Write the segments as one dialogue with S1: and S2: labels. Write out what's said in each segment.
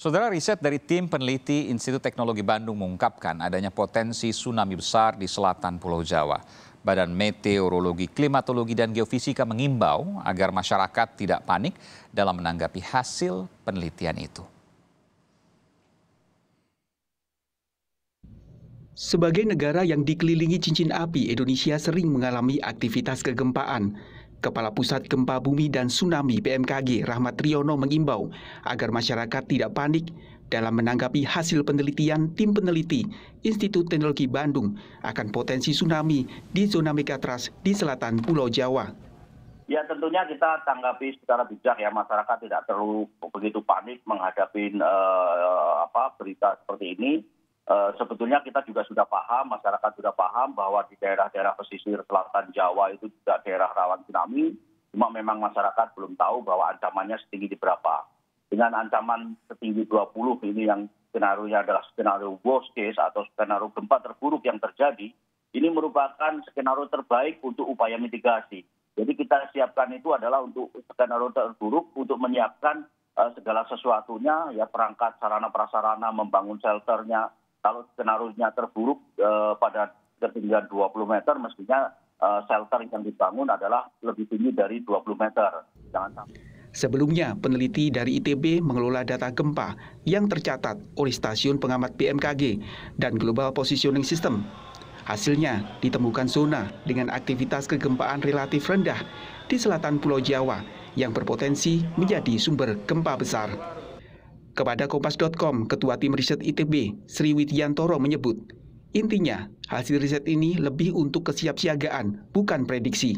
S1: Saudara riset dari tim peneliti Institut Teknologi Bandung mengungkapkan adanya potensi tsunami besar di selatan Pulau Jawa. Badan Meteorologi, Klimatologi, dan Geofisika mengimbau agar masyarakat tidak panik dalam menanggapi hasil penelitian itu.
S2: Sebagai negara yang dikelilingi cincin api, Indonesia sering mengalami aktivitas kegempaan. Kepala Pusat Gempa Bumi dan Tsunami BMKG Rahmat Riono mengimbau agar masyarakat tidak panik dalam menanggapi hasil penelitian tim peneliti Institut Teknologi Bandung akan potensi tsunami di zona megatrust di selatan Pulau Jawa.
S3: Ya tentunya kita tanggapi secara bijak ya masyarakat tidak terlalu begitu panik menghadapi uh, apa berita seperti ini Eh, sebetulnya kita juga sudah paham, masyarakat sudah paham bahwa di daerah-daerah pesisir selatan Jawa itu juga daerah rawan tsunami, cuma memang masyarakat belum tahu bahwa ancamannya setinggi di berapa. Dengan ancaman setinggi 20 ini yang skenario adalah skenario worst case atau skenario gempa terburuk yang terjadi, ini merupakan skenario terbaik untuk upaya mitigasi. Jadi kita siapkan itu adalah untuk skenario terburuk untuk menyiapkan eh, segala sesuatunya ya perangkat sarana prasarana membangun shelternya kalau skenario nya terburuk eh, pada ketinggian 20 meter mestinya eh, shelter yang dibangun adalah lebih tinggi dari 20 meter. Jangan sampai.
S2: Sebelumnya, peneliti dari ITB mengelola data gempa yang tercatat oleh stasiun pengamat BMKG dan Global Positioning System. Hasilnya, ditemukan zona dengan aktivitas kegempaan relatif rendah di selatan Pulau Jawa yang berpotensi menjadi sumber gempa besar. Kepada Kompas.com, Ketua Tim Riset ITB, Sri Widiantoro menyebut, intinya hasil riset ini lebih untuk kesiapsiagaan, bukan prediksi.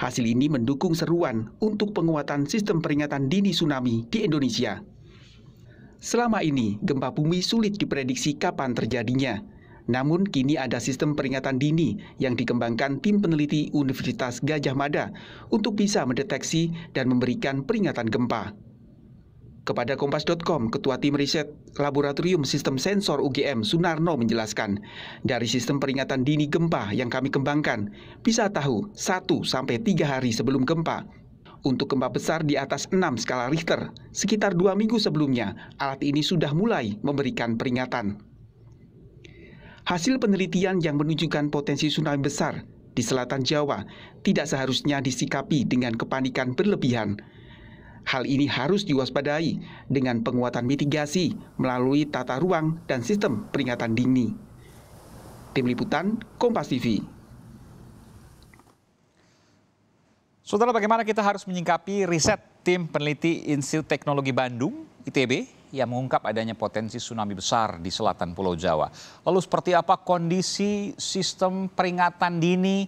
S2: Hasil ini mendukung seruan untuk penguatan sistem peringatan dini tsunami di Indonesia. Selama ini, gempa bumi sulit diprediksi kapan terjadinya. Namun, kini ada sistem peringatan dini yang dikembangkan tim peneliti Universitas Gajah Mada untuk bisa mendeteksi dan memberikan peringatan gempa. Kepada Kompas.com, Ketua Tim Riset Laboratorium Sistem Sensor UGM, Sunarno menjelaskan, dari sistem peringatan dini gempa yang kami kembangkan, bisa tahu 1-3 hari sebelum gempa. Untuk gempa besar di atas 6 skala Richter, sekitar dua minggu sebelumnya, alat ini sudah mulai memberikan peringatan. Hasil penelitian yang menunjukkan potensi tsunami besar di selatan Jawa tidak seharusnya disikapi dengan kepanikan berlebihan, Hal ini harus diwaspadai dengan penguatan mitigasi melalui tata ruang dan sistem peringatan dini. Tim Liputan, Kompas TV. Saudara,
S1: bagaimana kita harus menyingkapi riset tim peneliti Institut Teknologi Bandung, ITB, yang mengungkap adanya potensi tsunami besar di selatan Pulau Jawa. Lalu seperti apa kondisi sistem peringatan dini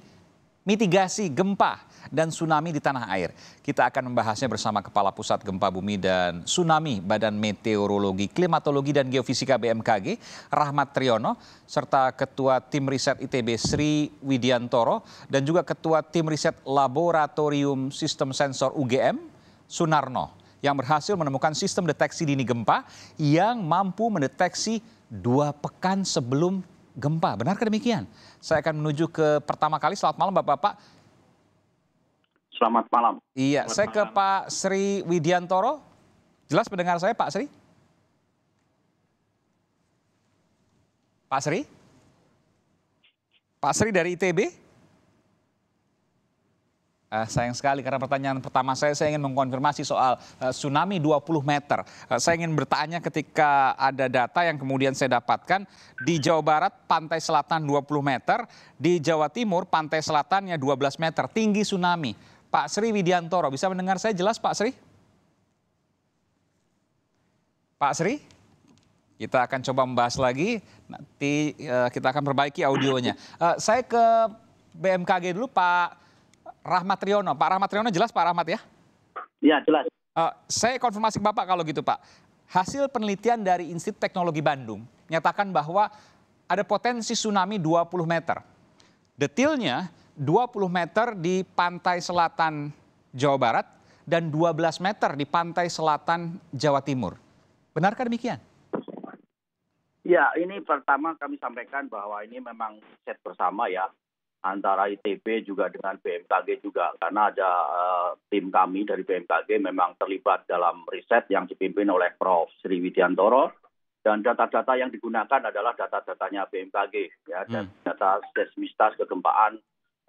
S1: mitigasi gempa dan tsunami di tanah air. Kita akan membahasnya bersama Kepala Pusat Gempa Bumi dan Tsunami Badan Meteorologi, Klimatologi dan Geofisika BMKG, Rahmat Triyono serta Ketua Tim Riset ITB Sri Widiantoro dan juga Ketua Tim Riset Laboratorium Sistem Sensor UGM, Sunarno, yang berhasil menemukan sistem deteksi dini gempa yang mampu mendeteksi dua pekan sebelum gempa. Benarkah demikian? Saya akan menuju ke pertama kali. Selamat malam Bapak-Bapak. Selamat malam. Iya, Selamat saya malam. ke Pak Sri Widiantoro. Jelas mendengar saya Pak Sri? Pak Sri? Pak Sri dari ITB? Eh, sayang sekali karena pertanyaan pertama saya saya ingin mengkonfirmasi soal uh, tsunami 20 meter. Eh, saya ingin bertanya ketika ada data yang kemudian saya dapatkan di Jawa Barat pantai selatan 20 meter, di Jawa Timur pantai selatannya 12 meter tinggi tsunami. Pak Sri Widiantoro bisa mendengar saya jelas Pak Sri? Pak Sri? Kita akan coba membahas lagi nanti uh, kita akan perbaiki audionya. Uh, saya ke BMKG dulu Pak Rahmat Riono. Pak Rahmat Riono jelas Pak Rahmat ya? Iya jelas. Uh, saya konfirmasi ke Bapak kalau gitu Pak. Hasil penelitian dari Institut Teknologi Bandung menyatakan bahwa ada potensi tsunami 20 meter. Detilnya 20 meter di pantai selatan Jawa Barat dan 12 meter di pantai selatan Jawa Timur. Benarkah demikian?
S3: Ya, ini pertama kami sampaikan bahwa ini memang set bersama ya antara ITB juga dengan BMKG juga karena ada uh, tim kami dari BMKG memang terlibat dalam riset yang dipimpin oleh Prof. Sri Widiantoro dan data-data yang digunakan adalah data-datanya BMKG ya hmm. dan hmm. data seismitas kegempaan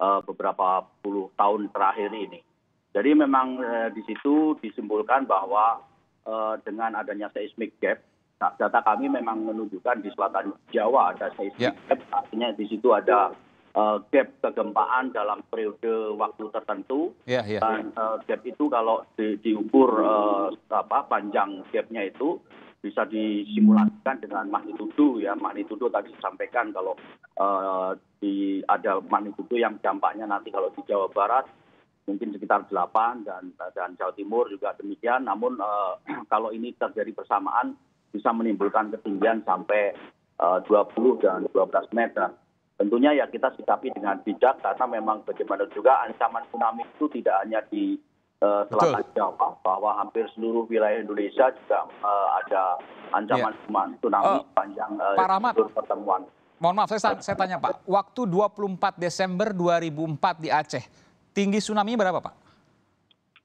S3: uh, eh, beberapa puluh tahun terakhir ini. Jadi memang uh, di situ disimpulkan bahwa uh, dengan adanya seismic gap nah, data kami memang menunjukkan di selatan Jawa ada seismik yeah. gap artinya di situ ada Eh, gap kegempaan dalam periode waktu tertentu
S1: iya, iya. dan
S3: eh, gap itu kalau
S4: di, diukur eh,
S3: apa panjang gapnya itu bisa disimulasikan dengan magnitudo ya magnitudo tadi disampaikan kalau di ada magnitudo yang dampaknya nanti kalau di Jawa Barat mungkin sekitar 8 dan dan Jawa Timur juga demikian namun kalau ini terjadi bersamaan bisa menimbulkan ketinggian sampai 20 dan 12 meter tentunya ya kita sikapi dengan bijak karena memang bagaimana juga ancaman tsunami itu tidak hanya di uh, Selatan Jawa, bahwa hampir seluruh wilayah Indonesia juga uh, ada ancaman yeah. tsunami uh, oh, panjang uh, eh,
S1: Pak pertemuan. Mohon maaf, saya, saya tanya Pak, waktu 24 Desember 2004 di Aceh, tinggi tsunami berapa Pak?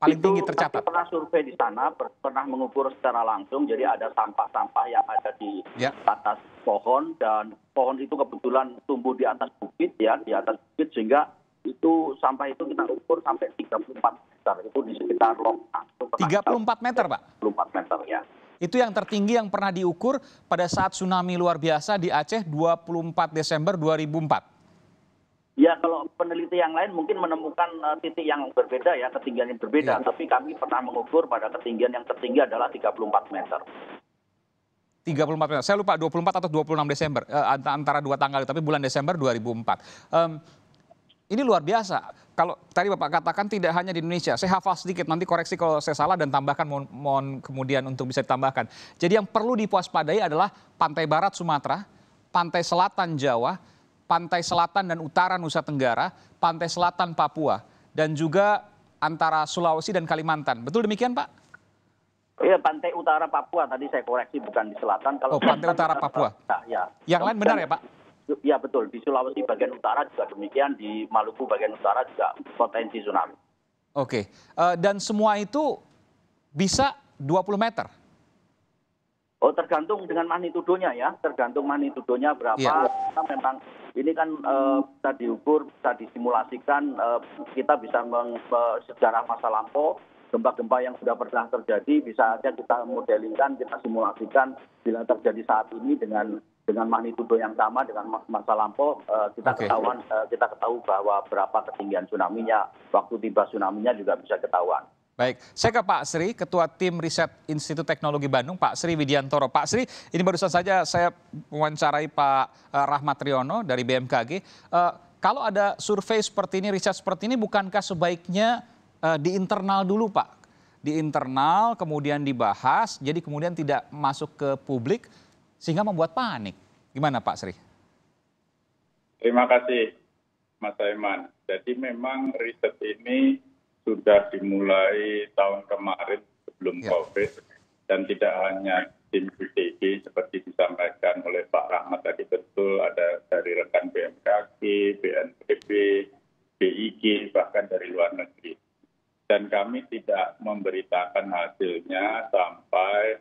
S1: paling itu, tinggi tercatat.
S3: Pernah survei di sana, pernah mengukur secara langsung. Jadi ada sampah-sampah yang ada di ya. atas pohon dan pohon itu kebetulan tumbuh di atas bukit ya, di atas bukit sehingga itu sampah itu kita ukur sampai 34 meter
S1: itu di sekitar long 34 meter, Pak. 34 meter ya. Itu yang tertinggi yang pernah diukur pada saat tsunami luar biasa di Aceh 24 Desember 2004
S3: ya kalau peneliti yang lain mungkin menemukan eh, titik yang berbeda ya ketinggian yang berbeda ya. tapi kami pernah mengukur pada ketinggian yang tertinggi adalah 34 meter
S1: 34 meter. Saya lupa 24 atau 26 Desember eh, antara dua tanggal tapi bulan Desember 2004. Um, ini luar biasa. Kalau tadi Bapak katakan tidak hanya di Indonesia, saya hafal sedikit nanti koreksi kalau saya salah dan tambahkan mohon, mohon kemudian untuk bisa ditambahkan. Jadi yang perlu diwaspadai adalah pantai barat Sumatera, pantai selatan Jawa, pantai selatan dan utara Nusa Tenggara, pantai selatan Papua, dan juga antara Sulawesi dan Kalimantan. Betul demikian, Pak?
S3: Iya, pantai utara Papua tadi saya koreksi bukan di selatan. Kalau oh, pantai utara Papua. Nah, ya. Yang lain benar ya, Pak? Ya betul, di Sulawesi bagian utara juga demikian, di Maluku bagian utara juga potensi tsunami.
S1: Oke, uh, dan semua itu bisa 20 meter? Oh
S3: tergantung dengan magnitudonya ya, tergantung magnitudonya berapa. Ya. Karena memang ini kan eh, bisa diukur bisa disimulasikan eh, kita bisa meng sejarah masa lampau gempa gempa yang sudah pernah terjadi bisa saja kita modelingkan kita simulasikan bila terjadi saat ini dengan dengan magnitudo yang sama dengan masa lampau eh, kita okay. ketahuan kita ketahui bahwa berapa ketinggian tsunami nya waktu tiba tsunami nya juga bisa
S1: ketahuan Baik, saya ke Pak Sri, Ketua Tim Riset Institut Teknologi Bandung, Pak Sri Widiantoro. Pak Sri, ini barusan saja saya mewawancarai Pak eh, Rahmat Riono dari BMKG. Uh, eh, kalau ada survei seperti ini, riset seperti ini, bukankah sebaiknya uh, di internal dulu, Pak? Di internal, kemudian dibahas, jadi kemudian tidak masuk ke publik, sehingga membuat panik. Gimana Pak Sri?
S4: Terima kasih, Mas Aiman. Jadi memang riset ini sudah dimulai tahun kemarin sebelum ya. COVID dan tidak hanya tim BTG seperti disampaikan oleh Pak Rahmat tadi betul ada dari rekan BMKG, BNPB, BIG bahkan dari luar negeri. Dan kami tidak memberitakan hasilnya sampai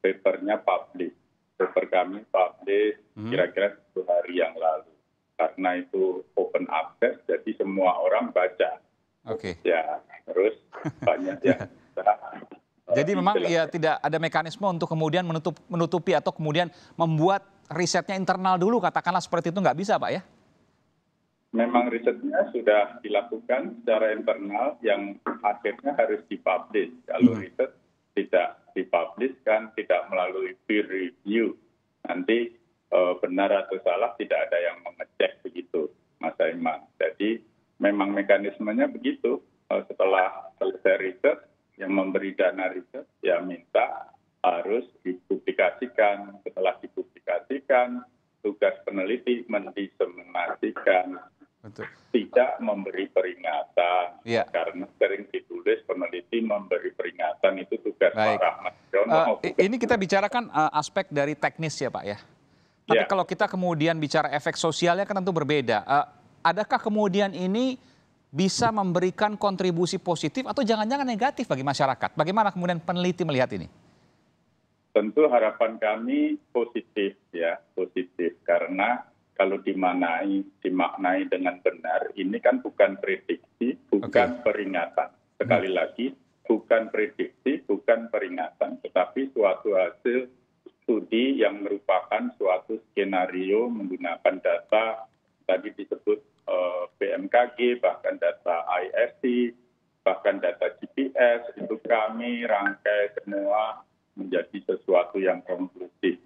S4: papernya publik Paper kami publish hmm. kira-kira satu hari yang lalu. Karena itu open access, jadi semua orang baca. Oke. Okay. Ya, terus banyak ya. Jadi memang ya
S1: tidak ada mekanisme untuk kemudian menutup menutupi atau kemudian membuat risetnya internal dulu katakanlah seperti itu nggak bisa pak ya?
S4: Memang risetnya sudah dilakukan secara internal yang akhirnya harus dipublish. Kalau hmm. riset tidak dipublish kan tidak melalui peer review. Nanti eh, benar atau salah tidak ada yang mengecek begitu, Mas Aiman memang mekanismenya begitu eh, setelah selesai riset yang memberi dana riset ya minta harus dipublikasikan setelah dipublikasikan tugas peneliti mendiseminasikan Betul. tidak memberi peringatan ya. karena sering ditulis peneliti memberi peringatan itu tugas Baik. para nasional.
S1: Uh, eh, ini kita bicarakan uh, aspek dari teknis ya Pak ya. Tapi ya. kalau kita kemudian bicara efek sosialnya kan tentu berbeda adakah kemudian ini bisa memberikan kontribusi positif atau jangan-jangan negatif bagi masyarakat? Bagaimana kemudian peneliti melihat ini?
S4: Tentu harapan kami positif ya, positif karena kalau dimanai, dimaknai dengan benar, ini kan bukan prediksi, bukan okay. peringatan. Sekali hmm. lagi, bukan prediksi, bukan peringatan, tetapi suatu hasil studi yang merupakan suatu skenario menggunakan data tadi disebut Eh, bmkg bahkan data isc bahkan data gps itu kami rangkai semua menjadi sesuatu yang konklusif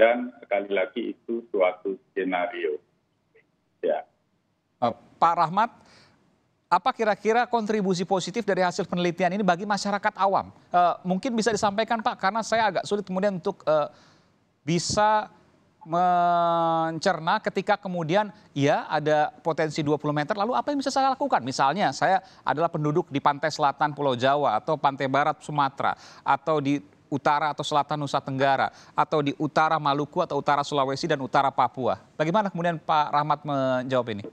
S4: dan sekali lagi itu suatu skenario
S1: ya eh, Pak Rahmat apa kira-kira kontribusi positif dari hasil penelitian ini bagi masyarakat awam? Eh, mungkin bisa disampaikan Pak, karena saya agak sulit kemudian untuk bisa mencerna ketika kemudian ya ada potensi 20 meter lalu apa yang bisa saya lakukan misalnya saya adalah penduduk di pantai selatan Pulau Jawa atau pantai barat Sumatera atau di utara atau selatan Nusa Tenggara atau di utara Maluku atau utara Sulawesi dan utara Papua bagaimana kemudian Pak Rahmat menjawab ini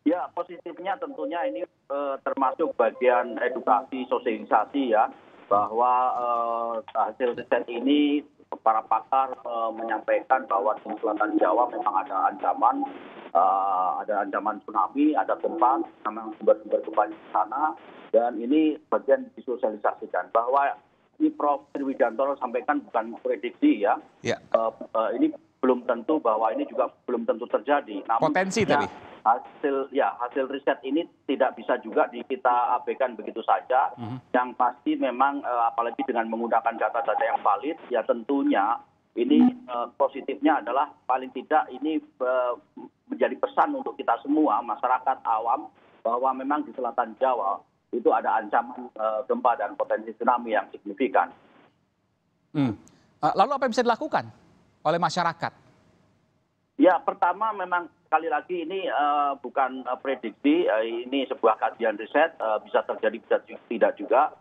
S3: Ya positifnya tentunya ini eh, termasuk bagian edukasi sosialisasi ya bahwa eh, hasil riset ini para pakar eh, menyampaikan bahwa di selatan Jawa memang ada ancaman uh, ada ancaman tsunami, ada gempa, memang sumber-sumber gempa di sana dan ini bagian disosialisasikan bahwa ini Prof. Widantoro sampaikan bukan prediksi ya. ya. Uh, uh, ini belum tentu bahwa ini juga belum tentu terjadi. Namun, Potensi ya, tadi hasil ya hasil riset ini tidak bisa juga kita abaikan begitu saja mhm. yang pasti memang eh, apalagi dengan menggunakan data data yang valid ya tentunya ini mhm. eh, positifnya adalah paling tidak ini eh, menjadi pesan untuk kita semua masyarakat awam bahwa memang di selatan Jawa itu ada ancaman gempa dan potensi tsunami yang signifikan.
S1: Hmm. Lalu apa yang bisa dilakukan oleh masyarakat?
S3: Ya pertama memang sekali lagi ini eh, bukan eh, prediksi eh, ini sebuah kajian riset bisa terjadi bisa tidak juga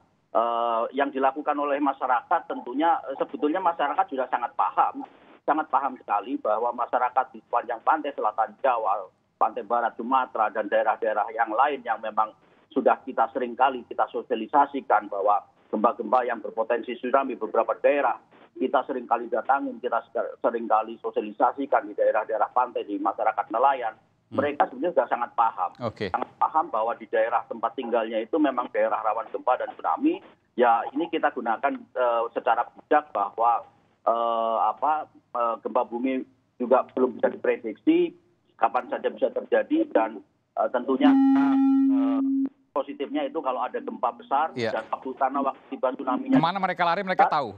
S3: yang dilakukan oleh masyarakat tentunya sebetulnya masyarakat sudah sangat paham sangat paham sekali bahwa masyarakat di sepanjang pantai selatan Jawa pantai barat Sumatera dan daerah-daerah yang lain yang memang sudah kita seringkali kita sosialisasikan bahwa gempa-gempa yang berpotensi tsunami beberapa daerah kita sering seringkali datangin, kita sering kali sosialisasikan di daerah-daerah pantai, di masyarakat nelayan, hmm. mereka sebenarnya sudah sangat paham. Okay. Sangat paham bahwa di daerah tempat tinggalnya itu memang daerah rawan gempa dan tsunami. Ya ini kita gunakan uh, secara bijak bahwa uh, apa uh, gempa bumi juga belum bisa diprediksi, kapan saja bisa terjadi dan uh, tentunya uh, positifnya itu kalau ada gempa besar yeah. dan waktu tanah waktu tiba tsunami. Kemana mereka lari mereka tahu?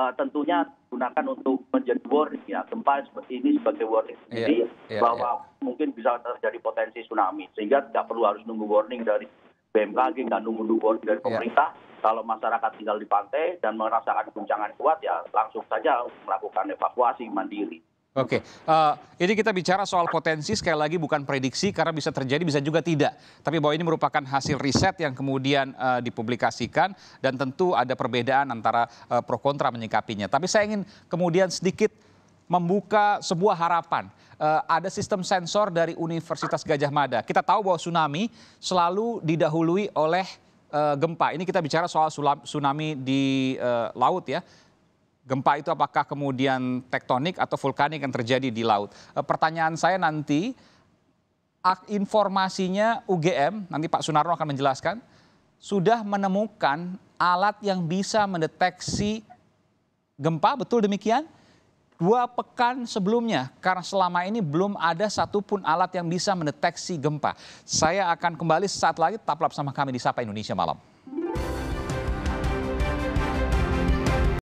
S3: Eh, tentunya gunakan untuk menjadi warning ya gempa seperti ini sebagai warning iya, sendiri yeah, yeah, bahwa yeah. mungkin bisa terjadi potensi tsunami sehingga tidak perlu harus nunggu warning dari BMKG dan nunggu warning dari iya. pemerintah yeah. kalau masyarakat tinggal di pantai dan merasakan guncangan kuat ya langsung saja melakukan evakuasi mandiri.
S1: Oke, okay. uh, eh, ini kita bicara soal potensi sekali lagi bukan prediksi karena bisa terjadi bisa juga tidak. Tapi bahwa ini merupakan hasil riset yang kemudian uh, dipublikasikan dan tentu ada perbedaan antara uh, pro kontra menyikapinya. Tapi saya ingin kemudian sedikit membuka sebuah harapan. Uh, ada sistem sensor dari Universitas Gajah Mada. Kita tahu bahwa tsunami selalu didahului oleh uh, gempa. Ini kita bicara soal tsunami di uh, laut ya gempa itu apakah kemudian tektonik atau vulkanik yang terjadi di laut. Eh, pertanyaan saya nanti ah, informasinya UGM, nanti Pak Sunarno akan menjelaskan, sudah menemukan alat yang bisa mendeteksi gempa, betul demikian? Dua pekan sebelumnya, karena selama ini belum ada satupun alat yang bisa mendeteksi gempa. Saya akan kembali saat lagi, tetaplah bersama kami di Sapa Indonesia Malam.